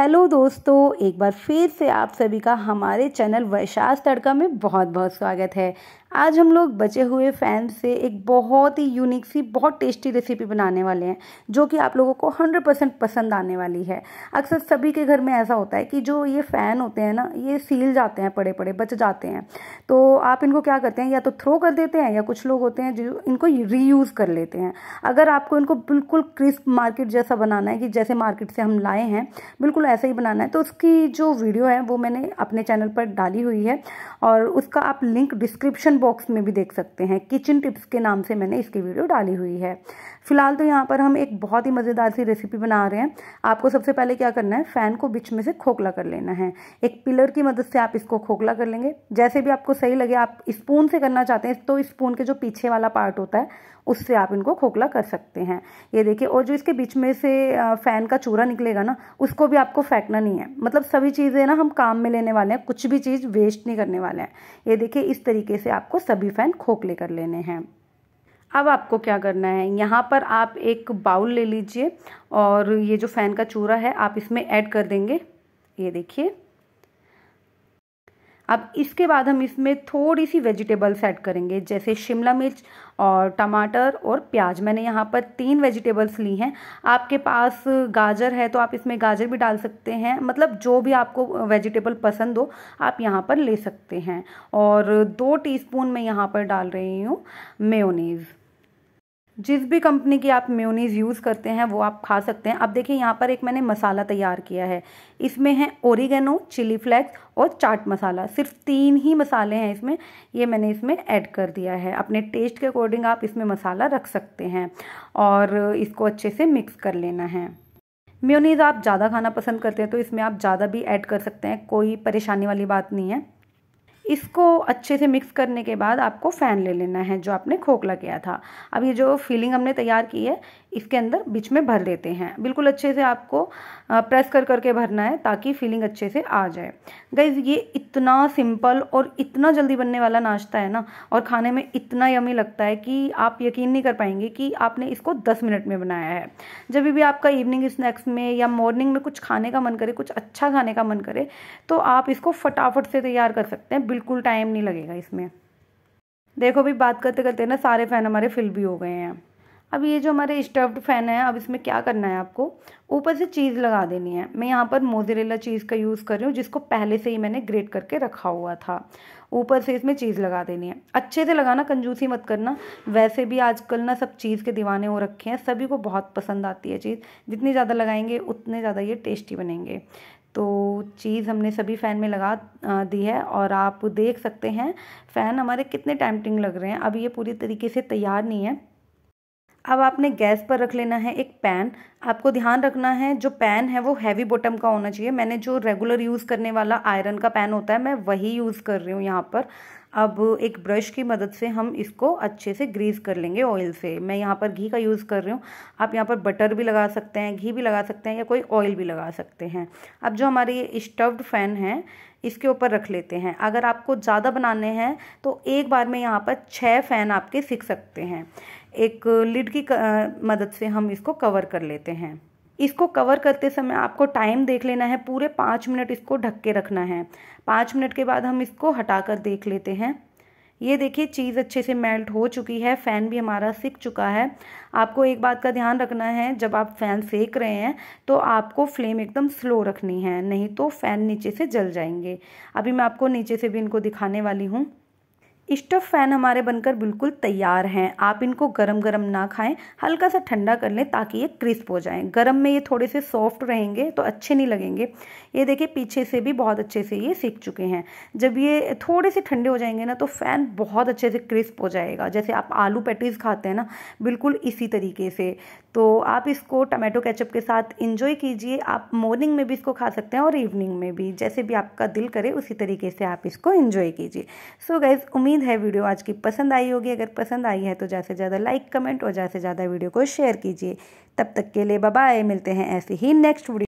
hello दोस्तों एक बार फिर से आप सभी का हमारे चैनल वैशाख तड़का में बहुत बहुत स्वागत है आज हम लोग बचे हुए फैन से एक बहुत ही यूनिक सी बहुत टेस्टी रेसिपी बनाने वाले हैं जो कि आप लोगों को 100 परसेंट पसंद आने वाली है अक्सर सभी के घर में ऐसा होता है कि जो ये फ़ैन होते हैं ना ये सील जाते हैं पड़े पड़े बच जाते हैं तो आप इनको क्या करते हैं या तो थ्रो कर देते हैं या कुछ लोग होते हैं जो इनको रीयूज़ कर लेते हैं अगर आपको इनको बिल्कुल क्रिस्प मार्केट जैसा बनाना है कि जैसे मार्केट से हम लाए हैं बिल्कुल ऐसे ही बनाना है तो उसकी जो वीडियो है वो मैंने अपने चैनल पर डाली हुई है और उसका आप लिंक डिस्क्रिप्शन बॉक्स में भी देख सकते हैं किचन टिप्स के नाम से मैंने इसकी वीडियो डाली हुई है फिलहाल तो यहाँ पर हम एक बहुत ही मज़ेदार सी रेसिपी बना रहे हैं आपको सबसे पहले क्या करना है फ़ैन को बीच में से खोखला कर लेना है एक पिलर की मदद से आप इसको खोखला कर लेंगे जैसे भी आपको सही लगे आप स्पून से करना चाहते हैं तो स्पून के जो पीछे वाला पार्ट होता है उससे आप इनको खोखला कर सकते हैं ये देखिए और जो इसके बीच में से फ़ैन का चूरा निकलेगा ना उसको भी आपको फेंकना नहीं है मतलब सभी चीज़ें ना हम काम में लेने वाले हैं कुछ भी चीज़ वेस्ट नहीं करने वाले हैं ये देखिए इस तरीके से आपको सभी फ़ैन खोखले कर लेने हैं अब आपको क्या करना है यहाँ पर आप एक बाउल ले लीजिए और ये जो फ़ैन का चूरा है आप इसमें ऐड कर देंगे ये देखिए अब इसके बाद हम इसमें थोड़ी सी वेजिटेबल्स ऐड करेंगे जैसे शिमला मिर्च और टमाटर और प्याज मैंने यहाँ पर तीन वेजिटेबल्स ली हैं आपके पास गाजर है तो आप इसमें गाजर भी डाल सकते हैं मतलब जो भी आपको वेजिटेबल पसंद हो आप यहाँ पर ले सकते हैं और दो टीस्पून मैं यहाँ पर डाल रही हूँ मेयोनीज़ जिस भी कंपनी की आप म्योनीज़ यूज़ करते हैं वो आप खा सकते हैं अब देखिए यहाँ पर एक मैंने मसाला तैयार किया है इसमें है ओरिगेनो चिली फ्लेक्स और चाट मसाला सिर्फ तीन ही मसाले हैं इसमें ये मैंने इसमें ऐड कर दिया है अपने टेस्ट के अकॉर्डिंग आप इसमें मसाला रख सकते हैं और इसको अच्छे से मिक्स कर लेना है म्योनीज़ आप ज़्यादा खाना पसंद करते हैं तो इसमें आप ज़्यादा भी ऐड कर सकते हैं कोई परेशानी वाली बात नहीं है इसको अच्छे से मिक्स करने के बाद आपको फ़ैन ले लेना है जो आपने खोखला किया था अब ये जो फीलिंग हमने तैयार की है इसके अंदर बीच में भर देते हैं बिल्कुल अच्छे से आपको प्रेस कर करके भरना है ताकि फीलिंग अच्छे से आ जाए गैज़ ये इतना सिंपल और इतना जल्दी बनने वाला नाश्ता है ना और खाने में इतना यमी लगता है कि आप यकीन नहीं कर पाएंगे कि आपने इसको दस मिनट में बनाया है जब भी आपका इवनिंग स्नैक्स में या मॉर्निंग में कुछ खाने का मन करे कुछ अच्छा खाने का मन करे तो आप इसको फटाफट से तैयार कर सकते हैं बिल्कुल टाइम नहीं लगेगा इसमें देखो अभी बात करते करते ना सारे फ़ैन हमारे फिल भी हो गए हैं अब ये जो हमारे स्टफ्ड फ़ैन है अब इसमें क्या करना है आपको ऊपर से चीज़ लगा देनी है मैं यहाँ पर मोजरेला चीज़ का यूज़ कर रही हूँ जिसको पहले से ही मैंने ग्रेट करके रखा हुआ था ऊपर से इसमें चीज़ लगा देनी है अच्छे से लगाना कंजूसी मत करना वैसे भी आजकल ना सब चीज़ के दीवाने हो रखे हैं सभी को बहुत पसंद आती है चीज़ जितनी ज़्यादा लगाएंगे उतने ज़्यादा ये टेस्टी बनेंगे तो चीज़ हमने सभी फ़ैन में लगा दी है और आप देख सकते हैं फ़ैन हमारे कितने टाइमटिंग लग रहे हैं अब ये पूरी तरीके से तैयार नहीं है अब आपने गैस पर रख लेना है एक पैन आपको ध्यान रखना है जो पैन है वो हैवी बॉटम का होना चाहिए मैंने जो रेगुलर यूज़ करने वाला आयरन का पैन होता है मैं वही यूज़ कर रही हूँ यहाँ पर अब एक ब्रश की मदद से हम इसको अच्छे से ग्रीस कर लेंगे ऑयल से मैं यहाँ पर घी का यूज़ कर रही हूँ आप यहाँ पर बटर भी लगा सकते हैं घी भी लगा सकते हैं या कोई ऑयल भी लगा सकते हैं अब जो हमारे ये स्टव्ड फैन है इसके ऊपर रख लेते हैं अगर आपको ज़्यादा बनाने हैं तो एक बार में यहाँ पर छः फ़ैन आपके सीख सकते हैं एक लिड की मदद से हम इसको कवर कर लेते हैं इसको कवर करते समय आपको टाइम देख लेना है पूरे पाँच मिनट इसको ढक के रखना है पाँच मिनट के बाद हम इसको हटा कर देख लेते हैं ये देखिए चीज़ अच्छे से मेल्ट हो चुकी है फ़ैन भी हमारा सिक चुका है आपको एक बात का ध्यान रखना है जब आप फ़ैन सेक रहे हैं तो आपको फ्लेम एकदम स्लो रखनी है नहीं तो फ़ैन नीचे से जल जाएंगे अभी मैं आपको नीचे से भी इनको दिखाने वाली हूँ स्टफ फ़ैन हमारे बनकर बिल्कुल तैयार हैं आप इनको गरम गरम ना खाएं हल्का सा ठंडा कर लें ताकि ये क्रिस्प हो जाएं गरम में ये थोड़े से सॉफ्ट रहेंगे तो अच्छे नहीं लगेंगे ये देखिए पीछे से भी बहुत अच्छे से ये सीख चुके हैं जब ये थोड़े से ठंडे हो जाएंगे ना तो फ़ैन बहुत अच्छे से क्रिस्प हो जाएगा जैसे आप आलू पैटीज़ खाते हैं ना बिल्कुल इसी तरीके से तो आप इसको टमाटो कैचअप के साथ इंजॉय कीजिए आप मॉर्निंग में भी इसको खा सकते हैं और इवनिंग में भी जैसे भी आपका दिल करे उसी तरीके से आप इसको इंजॉय कीजिए सो गैज़ उम्मीद उम्मीद है वीडियो आज की पसंद आई होगी अगर पसंद आई है तो ज़्यादा से ज़्यादा लाइक कमेंट और ज़्यादा से ज़्यादा वीडियो को शेयर कीजिए तब तक के लिए बाय मिलते हैं ऐसे ही नेक्स्ट वीडियो